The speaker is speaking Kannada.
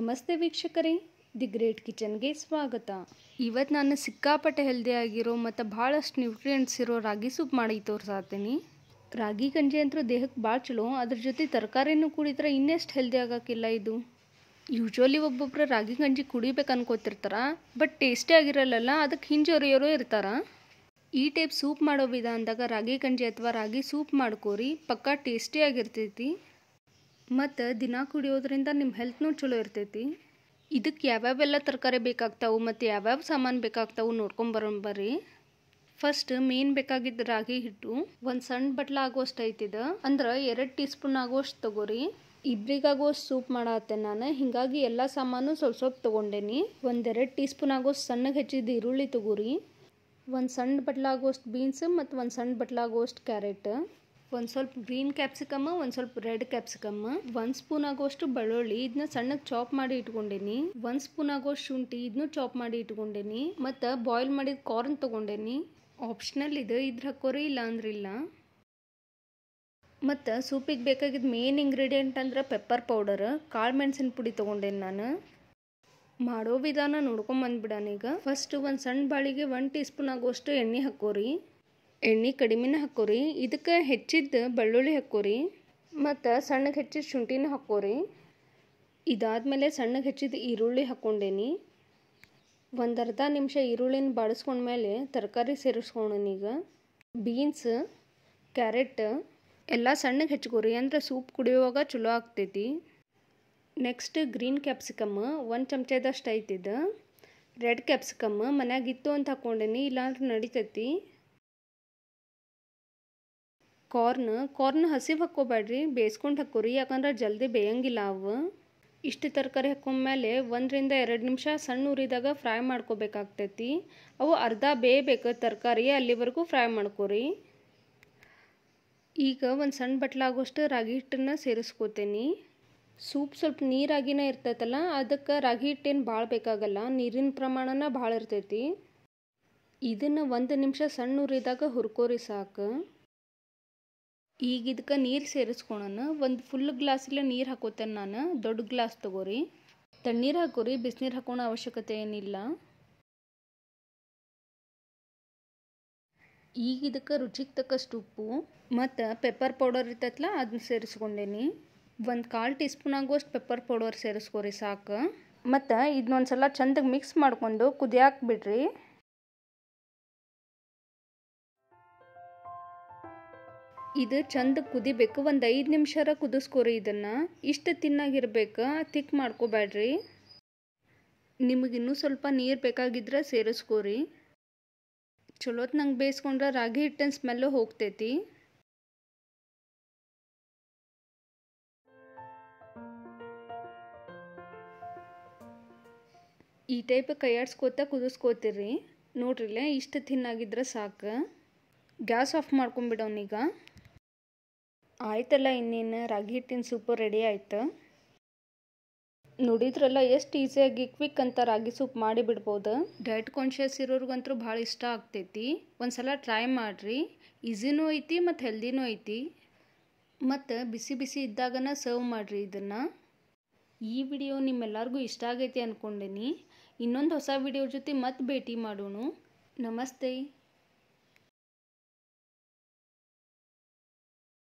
ನಮಸ್ತೆ ವೀಕ್ಷಕರೇ ದಿ ಗ್ರೇಟ್ ಕಿಚನ್ಗೆ ಸ್ವಾಗತ ಇವತ್ತು ನಾನು ಸಿಕ್ಕಾಪಟ್ಟೆ ಹೆಲ್ದಿ ಆಗಿರೋ ಮತ್ತು ಭಾಳಷ್ಟು ನ್ಯೂಟ್ರಿಯೆಂಟ್ಸ್ ಇರೋ ರಾಗಿ ಸೂಪ್ ಮಾಡಿ ತೋರಿಸಾತೀನಿ ರಾಗಿ ಗಂಜಿ ಅಂತೂ ದೇಹಕ್ಕೆ ಭಾಳ ಚಲೋ ಅದ್ರ ಜೊತೆ ತರಕಾರಿನೂ ಕುಡಿದ್ರೆ ಇನ್ನೆಷ್ಟು ಹೆಲ್ದಿ ಆಗೋಕ್ಕಿಲ್ಲ ಇದು ಯೂಶ್ವಲಿ ಒಬ್ಬೊಬ್ಬರು ರಾಗಿ ಗಂಜಿ ಕುಡಿಬೇಕು ಅನ್ಕೋತಿರ್ತಾರೆ ಬಟ್ ಟೇಸ್ಟಿ ಆಗಿರಲ್ಲ ಅದಕ್ಕೆ ಹಿಂಜೊರಿಯೋರು ಇರ್ತಾರೆ ಈ ಟೈಪ್ ಸೂಪ್ ಮಾಡೋ ವಿಧಾನದಾಗ ಅಂದಾಗ ರಾಗಿ ಗಂಜಿ ಅಥವಾ ರಾಗಿ ಸೂಪ್ ಮಾಡ್ಕೋರಿ ಪಕ್ಕಾ ಟೇಸ್ಟಿಯಾಗಿರ್ತೈತಿ ಮತ್ತು ದಿನ ಕುಡಿಯೋದ್ರಿಂದ ನಿಮ್ಮ ಹೆಲ್ತ್ನೂ ಚಲೋ ಇರ್ತೈತಿ ಇದಕ್ಕೆ ಯಾವ್ಯಾವೆಲ್ಲ ತರಕಾರಿ ಬೇಕಾಗ್ತಾವು ಮತ್ತು ಯಾವ್ಯಾವ ಸಾಮಾನು ಬೇಕಾಗ್ತಾವು ನೋಡ್ಕೊಂಬರೋಣ ಬರ್ರಿ ಫಸ್ಟ್ ಮೇನ್ ಬೇಕಾಗಿದ್ದ ರಾಗಿ ಹಿಟ್ಟು ಒಂದು ಸಣ್ಣ ಬಟ್ಲು ಆಗೋಷ್ಟು ಐತಿದ ಅಂದ್ರೆ ಎರಡು ಟೀ ಸ್ಪೂನ್ ಆಗೋಷ್ಟು ತಗೋರಿ ಇಬ್ರಿಗಾಗೋಷ್ಟು ಸೂಪ್ ಮಾಡತ್ತೆ ನಾನು ಹೀಗಾಗಿ ಎಲ್ಲ ಸಾಮಾನು ಸ್ವಲ್ಪ ಸ್ವಲ್ಪ ತೊಗೊಂಡೇನಿ ಒಂದೆರಡು ಟೀ ಸ್ಪೂನ್ ಆಗೋಷ್ಟು ಸಣ್ಣಗೆ ಹೆಚ್ಚಿದ ಈರುಳ್ಳಿ ತೊಗೋರಿ ಒಂದು ಸಣ್ಣ ಬಟ್ಲಾಗೋಷ್ಟು ಬೀನ್ಸ್ ಮತ್ತು ಒಂದು ಸಣ್ಣ ಬಟ್ಲಾಗೋಷ್ಟು ಕ್ಯಾರೆಟ್ ಒಂದು ಸ್ವಲ್ಪ ಗ್ರೀನ್ ಕ್ಯಾಪ್ಸಿಕಮ್ ಒಂದು ಸ್ವಲ್ಪ ರೆಡ್ ಕ್ಯಾಪ್ಸಿಕಮ್ ಒಂದು ಸ್ಪೂನ್ ಆಗೋಷ್ಟು ಬೆಳ್ಳುಳ್ಳಿ ಇದನ್ನ ಸಣ್ಣಗೆ ಚಾಪ್ ಮಾಡಿ ಇಟ್ಕೊಂಡೇನಿ ಒಂದು ಸ್ಪೂನ್ ಆಗೋಷ್ಟು ಶುಂಠಿ ಇದನ್ನು ಚಾಪ್ ಮಾಡಿ ಇಟ್ಕೊಂಡೇನಿ ಮತ್ತು ಬಾಯ್ಲ್ ಮಾಡಿದ ಕಾರ್ನ್ ತೊಗೊಂಡೇನಿ ಆಪ್ಷನಲ್ ಇದು ಇದ್ರ ಹಾಕೋರಿ ಇಲ್ಲ ಅಂದ್ರಿಲ್ಲ ಮತ್ತು ಸೂಪಿಗೆ ಬೇಕಾಗಿದ್ದ ಮೇನ್ ಇಂಗ್ರೀಡಿಯೆಂಟ್ ಅಂದ್ರೆ ಪೆಪ್ಪರ್ ಪೌಡರ್ ಕಾಳು ಮೆಣಸಿನ ಪುಡಿ ತೊಗೊಂಡೇನಿ ನಾನು ಮಾಡೋ ವಿಧಾನ ನೋಡ್ಕೊಂಬಂದ್ಬಿಡಾನೀಗ ಈಗ ಫಸ್ಟ್ ಒಂದು ಸಣ್ಣ ಬಾಳಿಗೆ ಒನ್ ಟೀ ಸ್ಪೂನ್ ಆಗೋಷ್ಟು ಎಣ್ಣೆ ಹಾಕೋರಿ ಎಣ್ಣೆ ಕಡಿಮೆನ ಹಾಕೋರಿ ಇದಕ್ಕೆ ಹೆಚ್ಚಿದ ಬೆಳ್ಳುಳ್ಳಿ ಹಾಕೋರಿ ಮತ್ತು ಸಣ್ಣಗೆ ಹೆಚ್ಚಿದ ಶುಂಠಿನ ಹಾಕೋರಿ ಮೇಲೆ ಸಣ್ಣಗೆ ಹೆಚ್ಚಿದ ಈರುಳ್ಳಿ ಹಾಕ್ಕೊಂಡೇನಿ ಒಂದು ಅರ್ಧ ನಿಮಿಷ ಈರುಳ್ಳಿನ ಮೇಲೆ ತರಕಾರಿ ಈಗ ಬೀನ್ಸ್ ಕ್ಯಾರೆಟ್ ಎಲ್ಲ ಸಣ್ಣಗೆ ರೀ ಅಂದರೆ ಸೂಪ್ ಕುಡಿಯುವಾಗ ಚಲೋ ಆಗ್ತೈತಿ ನೆಕ್ಸ್ಟ್ ಗ್ರೀನ್ ಕ್ಯಾಪ್ಸಿಕಮ್ ಒಂದು ಚಮಚದಷ್ಟು ಐತಿದು ರೆಡ್ ಕ್ಯಾಪ್ಸಿಕಮ್ ಮನ್ಯಾಗಿತ್ತು ಅಂತ ಹಾಕ್ಕೊಂಡೇನಿ ಇಲ್ಲಾಂದ್ರೆ ನಡಿತೈತಿ ಕಾರ್ನ್ ಕಾರ್ನ್ ಹಸಿವು ಹಾಕ್ಕೋಬೇಡ್ರಿ ಬೇಯಿಸ್ಕೊಂಡು ಹಾಕೋರಿ ಯಾಕಂದ್ರೆ ಜಲ್ದಿ ಬೇಯಂಗಿಲ್ಲ ಅವು ಇಷ್ಟು ತರಕಾರಿ ಹಾಕೊಂಡ್ಮೇಲೆ ಒಂದರಿಂದ ಎರಡು ನಿಮಿಷ ಸಣ್ಣ ಉರಿದಾಗ ಫ್ರೈ ಮಾಡ್ಕೋಬೇಕಾಗ್ತೈತಿ ಅವು ಅರ್ಧ ಬೇಯಬೇಕು ತರಕಾರಿ ಅಲ್ಲಿವರೆಗೂ ಫ್ರೈ ಮಾಡ್ಕೋರಿ ಈಗ ಒಂದು ಸಣ್ಣ ಬಟ್ಲಾಗೋಷ್ಟು ರಾಗಿ ಹಿಟ್ಟನ್ನು ಸೇರಿಸ್ಕೋತೀನಿ ಸೂಪ್ ಸ್ವಲ್ಪ ನೀರಾಗಿನೇ ಇರ್ತೈತಲ್ಲ ಅದಕ್ಕೆ ರಾಗಿ ಹಿಟ್ಟೇನು ಭಾಳ ಬೇಕಾಗಲ್ಲ ನೀರಿನ ಪ್ರಮಾಣನ ಭಾಳ ಇರ್ತೈತಿ ಇದನ್ನು ಒಂದು ನಿಮಿಷ ಸಣ್ಣ ಉರಿದಾಗ ಹುರ್ಕೋರಿ ಸಾಕು ಈಗ ಇದಕ್ಕೆ ನೀರು ಸೇರಿಸ್ಕೊಳೋಣ ಒಂದು ಫುಲ್ ಗ್ಲಾಸಲ್ಲೇ ನೀರು ಹಾಕೋತೇನೆ ನಾನು ದೊಡ್ಡ ಗ್ಲಾಸ್ ತಗೋರಿ ತಣ್ಣೀರು ಹಾಕೋರಿ ಬಿಸಿನೀರು ಹಾಕೋಣ ಅವಶ್ಯಕತೆ ಏನಿಲ್ಲ ಈಗ ಇದಕ್ಕೆ ರುಚಿಗೆ ತಕ್ಕಷ್ಟು ಉಪ್ಪು ಮತ್ತು ಪೆಪ್ಪರ್ ಪೌಡರ್ ಇರ್ತೈತಲ್ಲ ಅದನ್ನ ಸೇರಿಸ್ಕೊಂಡೇನಿ ಒಂದು ಕಾಲು ಟೀ ಸ್ಪೂನ್ ಆಗುವಷ್ಟು ಪೆಪ್ಪರ್ ಪೌಡರ್ ಸೇರಿಸ್ಕೊರಿ ಸಾಕು ಮತ್ತು ಇದನ್ನೊಂದು ಸಲ ಚಂದಗೆ ಮಿಕ್ಸ್ ಮಾಡಿಕೊಂಡು ಕುದಿಯಾಕೆ ಬಿಡ್ರಿ ಇದು ಚಂದ ಕುದಿಬೇಕು ಒಂದು ಐದು ನಿಮಿಷರ ಕುದಿಸ್ಕೊರಿ ಇದನ್ನು ಇಷ್ಟು ತಿನ್ನಾಗಿರ್ಬೇಕು ತಿಕ್ ಮಾಡ್ಕೋಬೇಡ್ರಿ ನಿಮಗಿನ್ನೂ ಸ್ವಲ್ಪ ನೀರು ಬೇಕಾಗಿದ್ರೆ ಸೇರಿಸ್ಕೋರಿ ಚಲೋತ್ ನಂಗೆ ಬೇಯಿಸ್ಕೊಂಡ್ರೆ ರಾಗಿ ಹಿಟ್ಟಿನ ಸ್ಮೆಲ್ಲು ಹೋಗ್ತೈತಿ ಈ ಟೈಪ್ ಕೈಯಾಡ್ಸ್ಕೋತ ಕುದಿಸ್ಕೋತಿರಿ ನೋಡ್ರಿಲ್ಲ ಇಷ್ಟು ತಿನ್ನಾಗಿದ್ರೆ ಸಾಕು ಗ್ಯಾಸ್ ಆಫ್ ಮಾಡ್ಕೊಂಬಿಡೋನೀಗ ಆಯ್ತಲ್ಲ ಇನ್ನೇನು ರಾಗಿ ಹಿಟ್ಟಿನ ಸೂಪು ರೆಡಿ ಆಯಿತು ನೋಡಿದ್ರಲ್ಲ ಎಷ್ಟು ಈಸಿಯಾಗಿ ಕ್ವಿಕ್ ಅಂತ ರಾಗಿ ಸೂಪ್ ಮಾಡಿ ಬಿಡ್ಬೋದು ಡಯಟ್ ಕಾನ್ಷಿಯಸ್ ಇರೋರ್ಗಂತೂ ಭಾಳ ಇಷ್ಟ ಆಗ್ತೈತಿ ಒಂದ್ಸಲ ಟ್ರೈ ಮಾಡಿರಿ ಈಸಿನೂ ಐತಿ ಮತ್ತು ಹೆಲ್ದಿನೂ ಐತಿ ಮತ್ತು ಬಿಸಿ ಬಿಸಿ ಇದ್ದಾಗನ ಸರ್ವ್ ಮಾಡಿರಿ ಇದನ್ನು ಈ ವಿಡಿಯೋ ನಿಮ್ಮೆಲ್ಲರಿಗೂ ಇಷ್ಟ ಆಗೈತಿ ಅಂದ್ಕೊಂಡಿನಿ ಇನ್ನೊಂದು ಹೊಸ ವಿಡಿಯೋ ಜೊತೆ ಮತ್ತೆ ಭೇಟಿ ಮಾಡೋಣ ನಮಸ್ತೆ